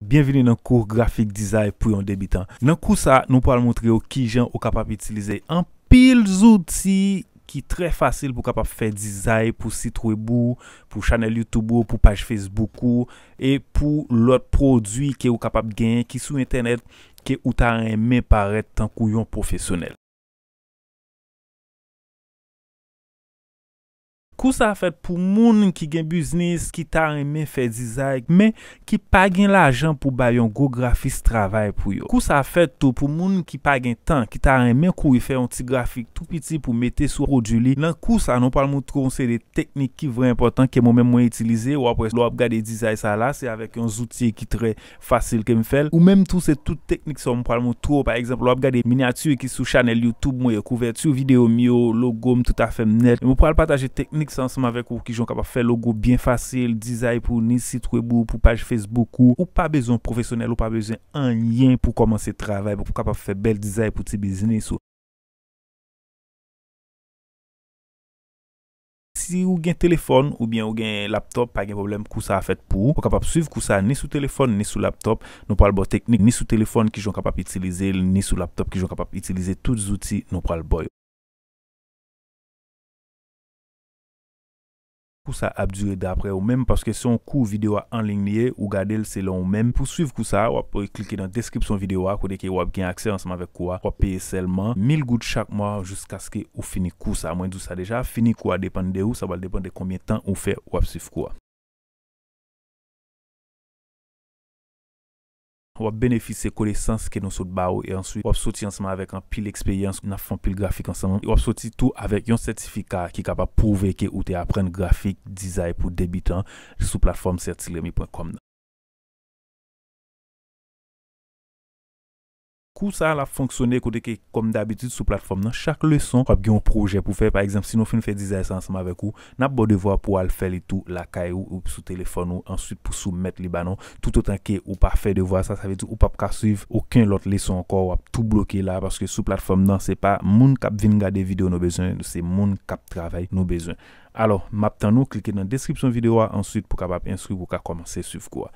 Bienveni nan kou grafik dizay pou yon debitan. Nan kou sa, nou pou al montre yo ki jen ou kapap itilize an pil zouti ki tre fasil pou kapap fe dizay pou sitwe bou, pou chanel YouTube ou pou page Facebook ou, e pou lot prodwi ke ou kapap genye ki sou internet ke ou ta reme paret tan kou yon profesyonel. Kou sa fèt pou moun ki gen biznis, ki ta remen fè dizay, men ki pa gen la jan pou bayon go grafis travay pou yo. Kou sa fèt tou pou moun ki pa gen tan, ki ta remen kou i e fè yon ti grafik tou piti pou mette sou prodjuli. Nan kou sa nou pal mou trou, mwen se de teknik ki vre important ki mwen mwen mwen itilize, ou apwè lò ap gade dizay sa la, se avèk yon zouti ki tre fasil ke mwen fèl. Ou mwen mwen trou se tout teknik se mwen pal mwen trou, par eksemp, lò ap gade minyatü ki sou chanel YouTube mwen yon e kouvertu, Sanseman vek ou ki jon kapap fe logo bien fasil, dizay pou ni sitwe bou, pou page Facebook ou, ou pa bezon profesyonel, ou pa bezon anlyen pou komanse travay, pou kapap fe bel dizay pou ti bizine sou. Si ou gen telefon ou bien ou gen laptop, pa gen problem pou sa a fet pou, pou kapap suiv pou sa ni sou telefon, ni sou laptop, nou pralbo teknik, ni sou telefon ki jon kapap itilize, ni sou laptop ki jon kapap itilize tout zouti, nou pralbo yo. Pou sa ap dure dapre ou menm, paske son kou videwa anling liye, ou gade l selon ou menm. Pou suiv kou sa, wap pou e klike dan deskripsyon videwa, kou deke wap gen akse ansman vek kou wa. Wap peye selman, 1000 gout chak mwa, jouskaske ou fini kou sa. Mwen dous sa deja, fini kou wa depande ou, sa bal depande konbien tan ou fe wap suiv kou wa. Wap benefise kou lesans ke nou sot ba ou e answi. Wap soti ansman avek an pil ekspeyans nan fon pil grafik ansman. Wap soti tou avek yon sertifika ki kapa pouveke ou te apren grafik dizay pou debitan sou platform certilimi.com nan. Kou sa la fonksyone kou de ke kom d'abitit sou platform nan, chak leson wap gen w proje pou fè. Par exemple, si nou fin fè dizay sa ansama vek ou, nap bo devwa pou al fè li tou lakay ou sou telefon ou answit pou sou met li banon. Tout anke ou pa fè devwa sa, sa ve di ou pa pka siv, ouken lot leson anko wap tou blokye la. Paske sou platform nan, se pa moun kap vin gade video nou bezon, se moun kap travay nou bezon. Alo, map tan nou, klike nan deskripsyon video wa, answit pou ka bap insri pou ka komanse siv kwa.